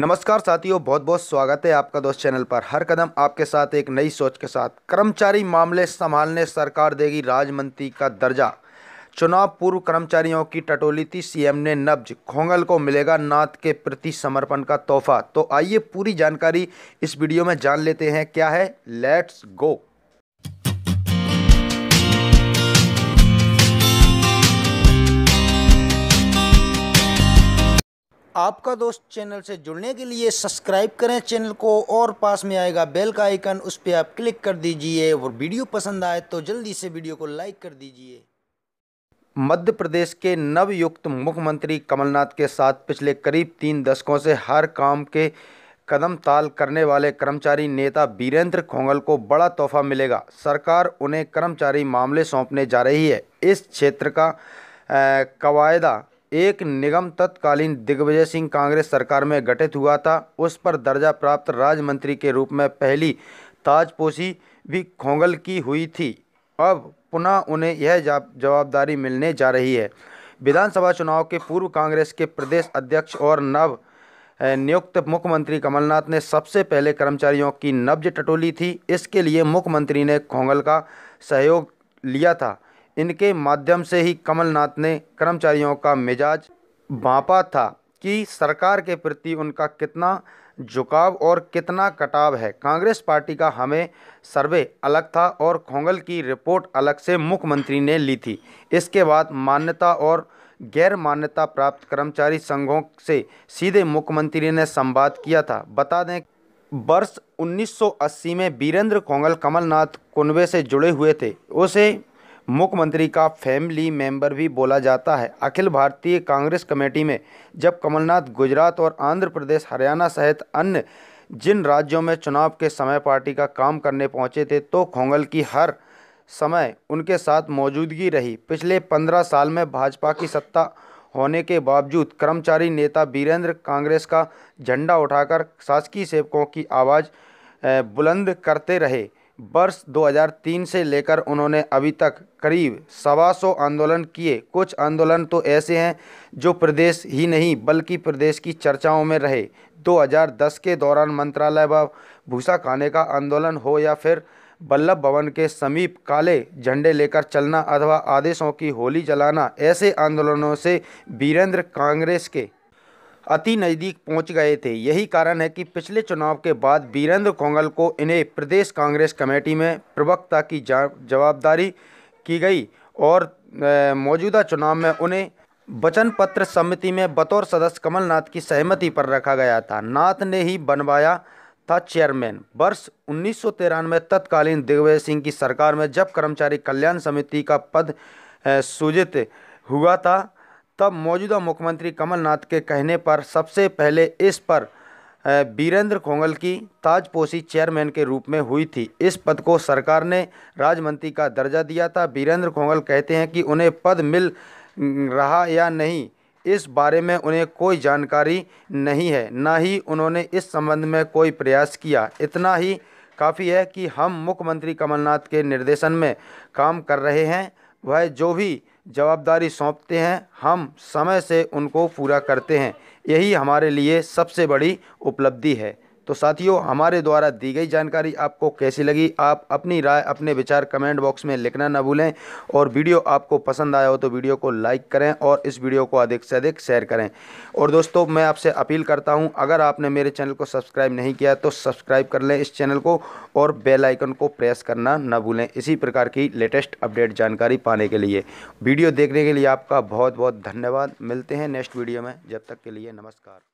नमस्कार साथियों बहुत बहुत स्वागत है आपका दोस्त चैनल पर हर कदम आपके साथ एक नई सोच के साथ कर्मचारी मामले संभालने सरकार देगी राजमंत्री का दर्जा चुनाव पूर्व कर्मचारियों की टटोली थी सीएम ने नब्ज खोंगल को मिलेगा नाथ के प्रति समर्पण का तोहफा तो आइए पूरी जानकारी इस वीडियो में जान लेते हैं क्या है लेट्स गो आपका दोस्त चैनल से जुड़ने के लिए सब्सक्राइब करें चैनल को और पास में आएगा बेल का आइकन उस पर आप क्लिक कर दीजिए और वीडियो पसंद आए तो जल्दी से वीडियो को लाइक कर दीजिए मध्य प्रदेश के नवयुक्त मुख्यमंत्री कमलनाथ के साथ पिछले करीब तीन दशकों से हर काम के कदम ताल करने वाले कर्मचारी नेता वीरेंद्र खोंगल को बड़ा तोहफा मिलेगा सरकार उन्हें कर्मचारी मामले सौंपने जा रही है इस क्षेत्र का कवायदा एक निगम तत्कालीन दिग्विजय सिंह कांग्रेस सरकार में गठित हुआ था उस पर दर्जा प्राप्त राज्य मंत्री के रूप में पहली ताजपोशी भी खोंगल की हुई थी अब पुनः उन्हें यह जवाबदारी मिलने जा रही है विधानसभा चुनाव के पूर्व कांग्रेस के प्रदेश अध्यक्ष और नव नियुक्त मुख्यमंत्री कमलनाथ ने सबसे पहले कर्मचारियों की नब्ज टटोली थी इसके लिए मुख्यमंत्री ने खोंगल का सहयोग लिया था इनके माध्यम से ही कमलनाथ ने कर्मचारियों का मिजाज भापा था कि सरकार के प्रति उनका कितना झुकाव और कितना कटाव है कांग्रेस पार्टी का हमें सर्वे अलग था और खोंगल की रिपोर्ट अलग से मुख्यमंत्री ने ली थी इसके बाद मान्यता और गैर मान्यता प्राप्त कर्मचारी संघों से सीधे मुख्यमंत्री ने संवाद किया था बता दें वर्ष 1980 में वीरेंद्र खोंगल कमलनाथ कुनबे से जुड़े हुए थे उसे मुख्यमंत्री का फैमिली मेंबर भी बोला जाता है अखिल भारतीय कांग्रेस कमेटी में जब कमलनाथ गुजरात और आंध्र प्रदेश हरियाणा सहित अन्य जिन राज्यों में चुनाव के समय पार्टी का काम करने पहुंचे थे तो खोंगल की हर समय उनके साथ मौजूदगी रही पिछले पंद्रह साल में भाजपा की सत्ता होने के बावजूद कर्मचारी नेता वीरेंद्र कांग्रेस का झंडा उठाकर शासकीय सेवकों की आवाज़ बुलंद करते रहे वर्ष 2003 से लेकर उन्होंने अभी तक करीब सवा सौ आंदोलन किए कुछ आंदोलन तो ऐसे हैं जो प्रदेश ही नहीं बल्कि प्रदेश की चर्चाओं में रहे 2010 के दौरान मंत्रालय व भूसा खाने का आंदोलन हो या फिर बल्लभ भवन के समीप काले झंडे लेकर चलना अथवा आदेशों की होली जलाना ऐसे आंदोलनों से वीरेंद्र कांग्रेस के अति नज़दीक पहुंच गए थे यही कारण है कि पिछले चुनाव के बाद वीरेंद्र कोंगल को इन्हें प्रदेश कांग्रेस कमेटी में प्रवक्ता की जवाबदारी की गई और मौजूदा चुनाव में उन्हें वचन पत्र समिति में बतौर सदस्य कमलनाथ की सहमति पर रखा गया था नाथ ने ही बनवाया था चेयरमैन वर्ष उन्नीस में तत्कालीन दिग्विजय सिंह की सरकार में जब कर्मचारी कल्याण समिति का पद सूजित हुआ था तब मौजूदा मुख्यमंत्री कमलनाथ के कहने पर सबसे पहले इस पर वीरेंद्र खोंगल की ताजपोशी चेयरमैन के रूप में हुई थी इस पद को सरकार ने राजमंत्री का दर्जा दिया था वीरेंद्र खोंगल कहते हैं कि उन्हें पद मिल रहा या नहीं इस बारे में उन्हें कोई जानकारी नहीं है ना ही उन्होंने इस संबंध में कोई प्रयास किया इतना ही काफ़ी है कि हम मुख्यमंत्री कमलनाथ के निर्देशन में काम कर रहे हैं वह जो भी जवाबदारी सौंपते हैं हम समय से उनको पूरा करते हैं यही हमारे लिए सबसे बड़ी उपलब्धि है तो साथियों हमारे द्वारा दी गई जानकारी आपको कैसी लगी आप अपनी राय अपने विचार कमेंट बॉक्स में लिखना ना भूलें और वीडियो आपको पसंद आया हो तो वीडियो को लाइक करें और इस वीडियो को अधिक से अधिक शेयर करें और दोस्तों मैं आपसे अपील करता हूं अगर आपने मेरे चैनल को सब्सक्राइब नहीं किया तो सब्सक्राइब कर लें इस चैनल को और बेलाइकन को प्रेस करना ना भूलें इसी प्रकार की लेटेस्ट अपडेट जानकारी पाने के लिए वीडियो देखने के लिए आपका बहुत बहुत धन्यवाद मिलते हैं नेक्स्ट वीडियो में जब तक के लिए नमस्कार